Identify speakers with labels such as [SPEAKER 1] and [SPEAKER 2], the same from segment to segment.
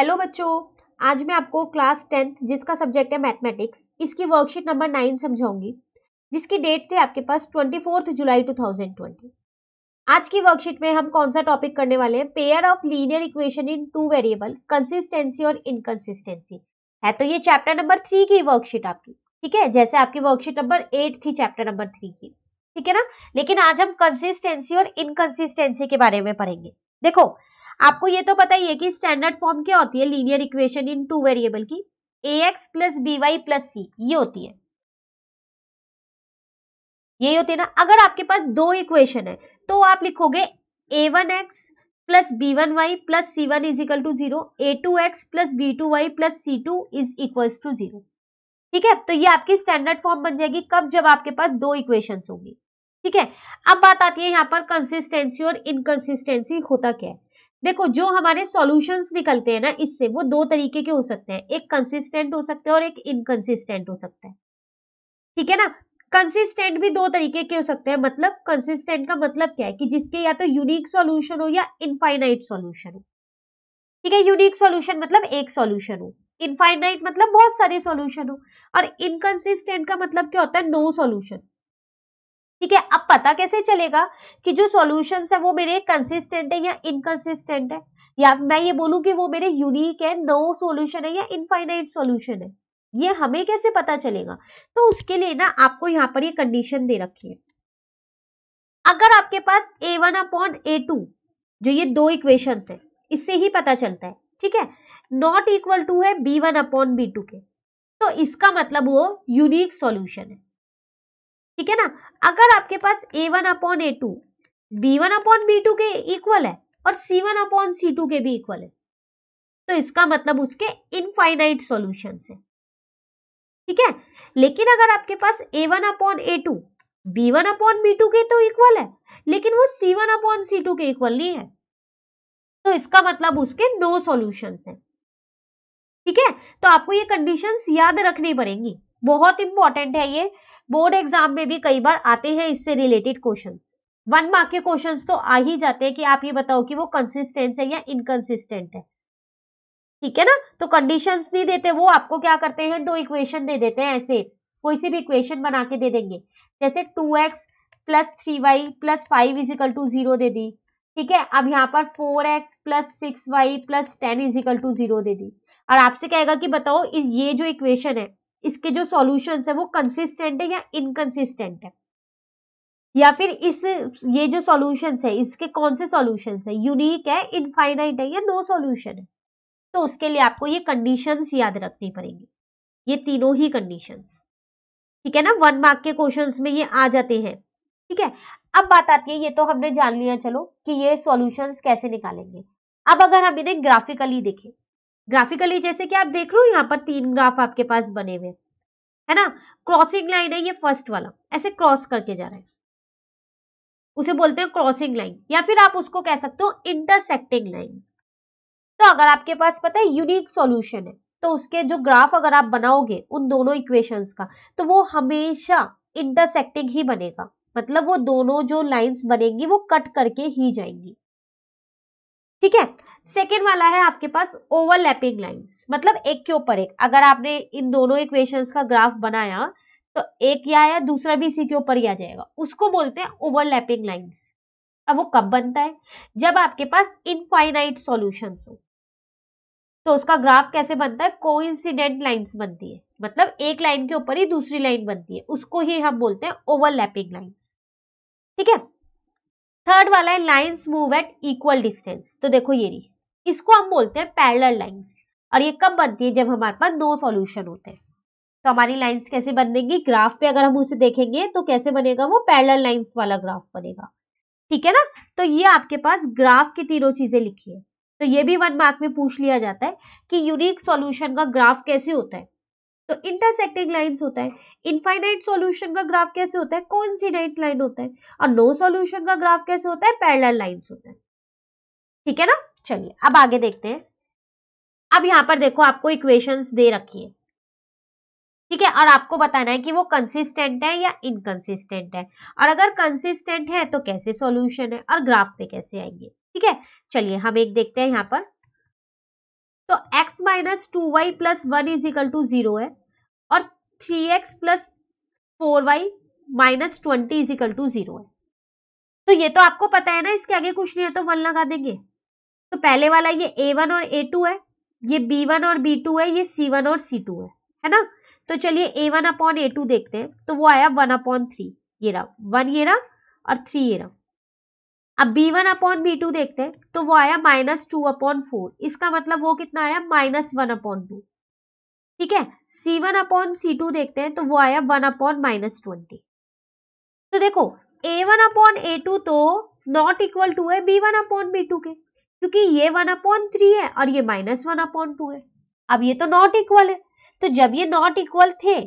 [SPEAKER 1] hello बच्चों आज मैं आपको क्लास टेंथ जिसका सब्जेक्ट है मैथमेटिक्स इसकी वर्कशीट नंबर नाइन समझाऊंगी जिसकी डेट थी आपके पास twenty fourth July two thousand twenty आज की वर्कशीट में हम कौन सा टॉपिक करने वाले हैं pair of linear equation in two variable consistency और इनकन्सिस्टेंसी है तो ये चैप्टर नंबर थ्री की वर्कशीट आपकी ठीक है जैसे आपकी वर्कशीट नंबर एट थी चैप्टर नंबर थ्री की ठीक है ना लेकिन आज हम कंसिस्टेंसी और इनकन्सिस्टेंसी के बारे में पढ़ेंगे देखो आपको ये तो पता ही है कि स्टैंडर्ड फॉर्म क्या होती है linear equation in two variable की A X plus B Y plus C ये होती है यही होती है ना अगर आपके पास दो इक्वेशन है तो आप लिखोगे A one X plus B one Y plus C one is equal to zero A two x plus B two Y plus C two is equal to zero ठीक है तो ये आपकी स्टैंडर्ड फॉर्म बन जाएगी कब जब आपके पास दो इक्वेशन होंगी ठीक है अब बात आती है यहाँ पर कंसिस्टेंसी और इनकन्सिस्टेंसी होता क्या है देखो जो हमारे सॉल्यूशंस निकलते हैं ना इससे वो दो तरीके के हो सकते हैं एक कंसिस्टेंट हो सकते हैं और एक इनकंसिस्टेंट हो सकता है ठीक है ना कंसिस्टेंट भी दो तरीके के हो सकते हैं मतलब कंसिस्टेंट का मतलब क्या है कि जिसके या तो यूनिक सॉल्यूशन हो या इनफाइनाइट सॉल्यूशन हो ठीक है यूनिक सॉल्यूशन मतलब एक सॉल्यूशन हो इनफाइनाइट मतलब बहुत सारे सॉल्यूशन हो और इनकंसिस्टेंट का मतलब क्या होता है नो no सॉल्यूशन ठीक है अब पता कैसे चलेगा कि जो सॉल्यूशन है वो मेरे कंसिस्टेंट है या इनकंसिस्टेंट है या मैं ये बोलूं कि वो मेरे यूनिक है नो सॉल्यूशन है या इनफाइनाइट सॉल्यूशन है ये हमें कैसे पता चलेगा तो उसके लिए ना आपको यहाँ पर ये कंडीशन दे रखी है अगर आपके पास A one upon A two जो ये दो इक्वेशन है इससे ही पता चलता है ठीक है नॉट इक्वल टू है B one upon B two के तो इसका मतलब वो यूनिक सोल्यूशन है ठीक है ना अगर आपके पास A one upon A two B one upon B two के इक्वल है और सी वन अपॉन सी टू के भी इक्वल है तो इसका मतलब उसके इनफाइनाइट सॉल्यूशन है ठीक है लेकिन अगर आपके पास A one upon A two B one upon B two के तो इक्वल है लेकिन वो सी वन अपॉन सी टू के इक्वल नहीं है तो इसका मतलब उसके नो सोल्यूशन है ठीक है तो आपको ये कंडीशंस याद रखनी पड़ेंगी बहुत इंपॉर्टेंट है ये बोर्ड एग्जाम में भी कई बार आते हैं इससे रिलेटेड क्वेश्चन वन मार्क के क्वेश्चन तो आ ही जाते हैं कि आप ये बताओ कि वो कंसिस्टेंट है या इनकंसिस्टेंट है ठीक है ना तो कंडीशन नहीं देते वो आपको क्या करते हैं दो इक्वेशन दे देते हैं ऐसे कोई सी भी इक्वेशन बना के दे देंगे जैसे two x plus three Y plus five is equal to zero दे दी ठीक है अब यहाँ पर four X plus six Y plus ten is equal to zero दे दी और आपसे कहेगा कि बताओ ये जो इक्वेशन है इसके जो सॉल्यूशन है वो कंसिस्टेंट है या इनकंसिस्टेंट है या फिर इस ये जो सोल्यूशन है इसके कौन से सॉल्यूशंस है यूनिक है इनफाइनाइट है या नो सॉल्यूशन है तो उसके लिए आपको ये कंडीशंस याद रखनी पड़ेंगी ये तीनों ही कंडीशंस ठीक है ना वन मार्क के क्वेश्चंस में ये आ जाते हैं ठीक है अब बात आती है ये तो हमने जान लिया चलो कि ये सोल्यूशन कैसे निकालेंगे अब अगर हम इन्हें ग्राफिकली देखें ग्राफिकली जैसे कि आप देख रहे हो यहाँ पर तीन ग्राफ आपके पास बने हुए है ना क्रॉसिंग लाइन है ये फर्स्ट वाला ऐसे क्रॉस करके जा रहा है उसे बोलते हैं क्रॉसिंग लाइन या फिर आप उसको कह सकते हो इंटरसेक्टिंग लाइन तो अगर आपके पास पता है यूनिक सॉल्यूशन है तो उसके जो ग्राफ अगर आप बनाओगे उन दोनों इक्वेशंस का तो वो हमेशा इंटरसेक्टिंग ही बनेगा मतलब वो दोनों जो लाइंस बनेंगी वो कट करके ही जाएंगी ठीक है सेकेंड वाला है आपके पास ओवरलैपिंग लाइन्स मतलब एक के ऊपर एक अगर आपने इन दोनों इक्वेशंस का ग्राफ बनाया तो एक या आया दूसरा भी इसी के ऊपर ही आ जाएगा उसको बोलते हैं ओवरलैपिंग लाइन्स अब वो कब बनता है जब आपके पास इनफाइनाइट सोल्यूशन हो तो उसका ग्राफ कैसे बनता है कोइंसिडेंट लाइंस बनती है मतलब एक लाइन के ऊपर ही दूसरी लाइन बनती है उसको ही हम बोलते हैं ओवरलैपिंग लाइंस ठीक है थर्ड वाला है lines move at equal distance तो देखो ये रही इसको हम बोलते हैं पैरल लाइन्स और ये कब बनती है जब हमारे पास दो सॉल्यूशन होते हैं तो हमारी लाइंस कैसे बनेंगी ग्राफ पे अगर हम उसे देखेंगे तो कैसे बनेगा वो पैरल लाइंस वाला ग्राफ बनेगा ठीक है ना तो ये आपके पास ग्राफ की तीनों चीजें लिखी है तो ये भी वन मार्क में पूछ लिया जाता है कि यूनिक सॉल्यूशन का ग्राफ कैसे होता है तो इंटरसेक्टिंग लाइंस होता है इनफाइनाइट सॉल्यूशन का ग्राफ कैसे होता है कोइंसिडेंट लाइन होता है और नो सॉल्यूशन का ग्राफ कैसे होता है पैरल लाइंस होता है ठीक है ना चलिए अब आगे देखते हैं अब यहाँ पर देखो आपको इक्वेशंस दे रखी है ठीक है और आपको बताना है कि वो कंसिस्टेंट है या इनकंसिस्टेंट तो है और अगर कंसिस्टेंट है तो कैसे सॉल्यूशन है और ग्राफ पे कैसे आएंगे ठीक है चलिए हम एक देखते हैं यहाँ पर तो x minus two Y plus one is to zero है और three x plus four Y minus twenty is to zero है तो ये तो आपको पता है ना इसके आगे कुछ नहीं है तो वन लगा देंगे तो पहले वाला ये ए वन और ए टू है ये बी वन और बी टू है ये सी वन और सी टू है है ना तो चलिए A one upon A two देखते हैं तो वो आया वन अपॉन थ्री ये रहा वन ये रहा और थ्री ये रहा अब B one upon B two देखते हैं तो वो आया माइनस टू अपॉन फोर इसका मतलब वो कितना आया माइनस वन अपॉन टू ठीक है सी वन अपॉन सी टू देखते हैं तो वो आया वन अपॉन माइनस ट्वेंटी तो देखो A one upon A two तो नॉट इक्वल टू है B one upon B two के क्योंकि ये वन अपॉन थ्री है और ये माइनस वन अपॉन टू है अब ये तो नॉट इक्वल है तो जब ये नॉट इक्वल थे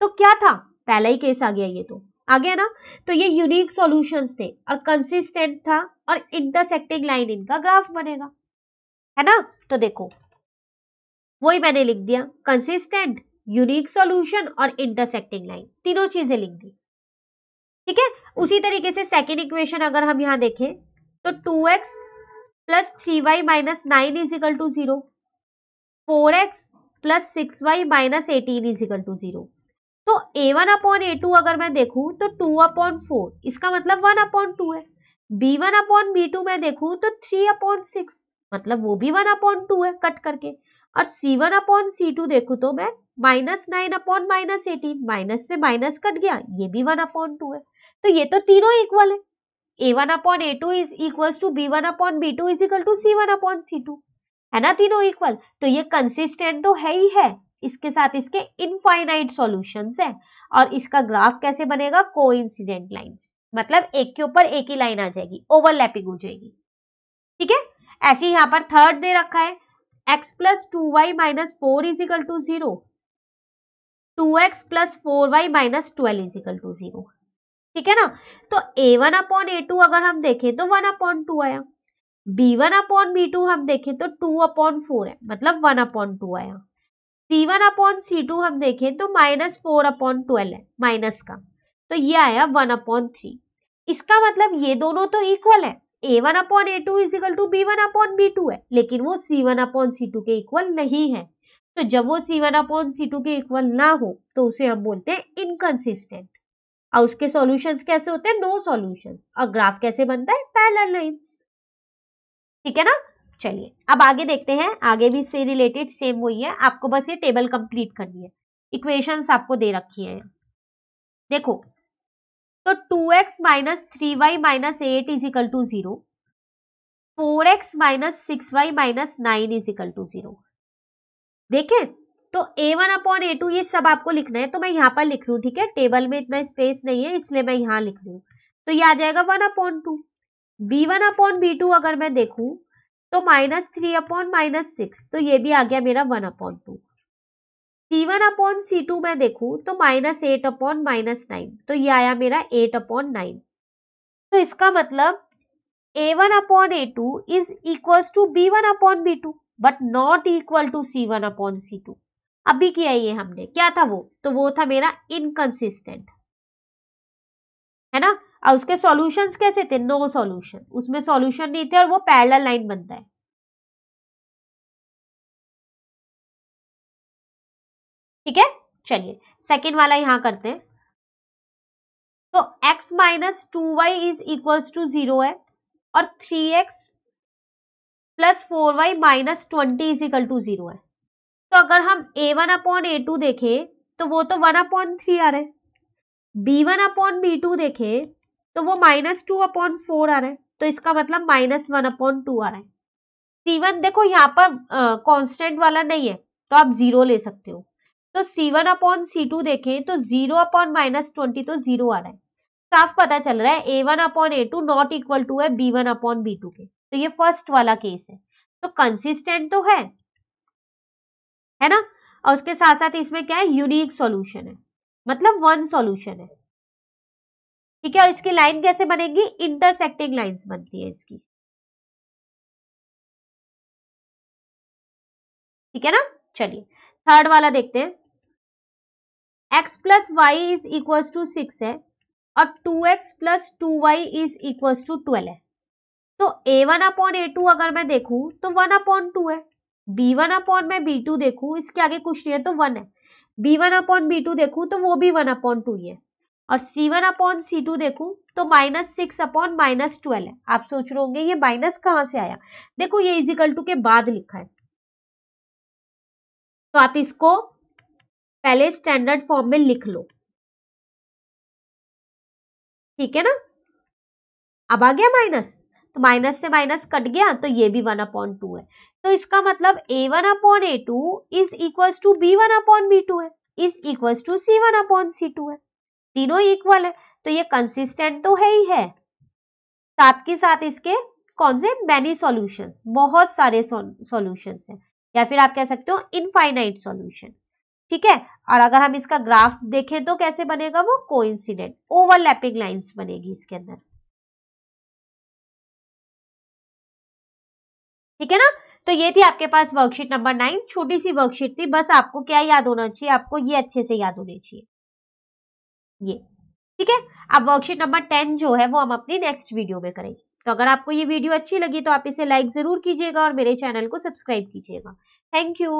[SPEAKER 1] तो क्या था पहला ही केस आ गया ये तो आ गया ना तो ये यूनिक सोल्यूशन थे और कंसिस्टेंट था और इंटरसेक्टिंग लाइन इनका ग्राफ बनेगा है ना तो देखो वही मैंने लिख दिया कंसिस्टेंट यूनिक सॉल्यूशन और इंटरसेक्टिंग लाइन तीनों चीजें लिख दी ठीक है उसी तरीके से सेकेंड इक्वेशन अगर हम यहां देखें तो two x plus three Y minus nine is equal to zero four X plus six Y minus eighteen is equal to zero तो ए वन अपॉन ए टू अगर मैं देखू तो टू अपॉन फोर इसका मतलब वन अपॉन टू है B one upon B two मैं देखू तो थ्री अपॉन सिक्स मतलब वो भी वन अपॉन टू है कट करके और सी वन अपॉन सी टू देखू तो मैं minus nine upon minus eighteen minus से माइनस कट गया ये भी वन अपॉन टू है तो ये तो तीनों इक्वल है ए one upon A two is equal to B one upon B two is equal to C one upon C two है ना तीनों इक्वल तो ये कंसिस्टेंट तो है ही है इसके साथ इसके इनफाइनाइट सॉल्यूशंस है और इसका ग्राफ कैसे बनेगा को इंसिडेंट लाइन्स मतलब एक के ऊपर एक ही लाइन आ जाएगी ओवरलैपिंग हो जाएगी ठीक है ऐसे यहाँ पर थर्ड दे रखा है x plus two y minus four is equal to zero two x plus four Y minus twelve is equal to zero ठीक है ना तो ए वन अपॉन ए टू अगर हम देखें तो वन अपॉन टू आया b one upon B two हम देखें तो टू अपॉन फोर है मतलब वन अपॉन टू आया सी वन अपॉन सी टू हम देखें तो माइनस फोर अपॉन ट्वेल्व है माइनस का तो ये आया वन अपॉन थ्री इसका मतलब ये दोनों तो इक्वल है ए one upon A two equal to B one upon B two है लेकिन वो सी वन अपॉन सी टू के इक्वल नहीं है तो जब वो सी वन अपॉन सी टू के इक्वल ना हो तो उसे हम बोलते हैं इनकन्सिस्टेंट और उसके सॉल्यूशंस कैसे होते हैं नो सॉल्यूशंस और ग्राफ कैसे बनता है पैरल लाइंस ठीक है ना चलिए अब आगे देखते हैं आगे भी से रिलेटेड सेम वही है आपको बस ये टेबल कंप्लीट करनी है इक्वेशंस आपको दे रखी है देखो तो 2x x minus three Y minus eight is equal to zero four x minus six Y minus nine is equal to zero देखें तो ए वन अपॉन ए टू ये सब आपको लिखना है तो मैं यहाँ पर लिख लू ठीक है टेबल में इतना स्पेस नहीं है इसलिए मैं यहाँ लिख लू तो ये आ जाएगा one upon two B one upon B two अगर मैं देखू तो minus three upon minus six तो ये भी आ गया मेरा वन अपॉन टू सी वन अपॉन सी टू मैं देखू तो minus eight upon minus nine तो ये आया मेरा एट अपॉन नाइन तो इसका मतलब a one upon A two is equal to B one upon B two but not equal to C one upon C two अभी किया ये हमने क्या था वो तो वो था मेरा इनकंसिस्टेंट है ना और उसके सॉल्यूशंस कैसे थे नो no सॉल्यूशन उसमें सॉल्यूशन नहीं थे और वो पैरल लाइन बनता है ठीक है चलिए सेकेंड वाला यहां करते हैं तो x minus two y is equal to zero है और three x plus four Y minus twenty is equal to zero है तो अगर हम a one upon A two देखें तो वो तो वन अपॉन थ्री आ रहा है B one upon B two देखे तो वो माइनस टू अपॉन फोर आ रहा है तो इसका मतलब माइनस वन अपॉन टू आ रहा है सी वन देखो यहाँ पर कॉन्स्टेंट वाला नहीं है तो आप जीरो ले सकते हो तो सी वन अपॉन सी टू देखे तो जीरो अपॉन माइनस ट्वेंटी तो जीरो आ रहा है साफ पता चल रहा है ए one upon A two not equal to है B one upon B two के तो ये फर्स्ट वाला केस है तो कंसिस्टेंट तो है है ना और उसके साथ साथ इसमें क्या है यूनिक सॉल्यूशन है मतलब वन सॉल्यूशन है ठीक है और इसकी लाइन कैसे बनेगी इंटरसेक्टिंग लाइंस बनती है इसकी ठीक है ना चलिए थर्ड वाला देखते हैं x plus y is equal to six है और two x plus two y is equal to twelve है तो ए वन अपॉन ए टू अगर मैं देखूं तो वन अपॉन टू है बी वन अपॉन में बी टू देखू इसके आगे कुछ नहीं है तो वन है B one upon B two देखू तो वो भी वन अपॉन टू ही है और सी वन अपॉन सी टू देखू तो minus six upon minus twelve है आप सोच रहे होंगे ये माइनस कहां से आया देखो ये इजिकल टू के बाद लिखा है तो आप इसको पहले स्टैंडर्ड फॉर्म में लिख लो ठीक है ना अब आ गया माइनस माइनस से माइनस कट गया तो ये भी वन अपॉन टू है तो इसका मतलब a one upon A two is equal to B one upon B two है is equal to C one upon C two है तीनों इक्वल है तो ये कंसिस्टेंट तो है ही है साथ के साथ इसके कौन से मैनी सॉल्यूशन बहुत सारे सॉल्यूशन है या फिर आप कह सकते हो इनफाइनाइट सॉल्यूशन ठीक है और अगर हम इसका ग्राफ देखें तो कैसे बनेगा वो कोइंसिडेंट ओवरलैपिंग लाइंस बनेगी इसके अंदर ठीक है ना तो ये थी आपके पास वर्कशीट नंबर नाइन छोटी सी वर्कशीट थी बस आपको क्या याद होना चाहिए आपको ये अच्छे से याद होने चाहिए ये ठीक है अब वर्कशीट नंबर टेन जो है वो हम अपनी नेक्स्ट वीडियो में करेंगे तो अगर आपको ये वीडियो अच्छी लगी तो आप इसे लाइक जरूर कीजिएगा और मेरे चैनल को सब्सक्राइब कीजिएगा थैंक यू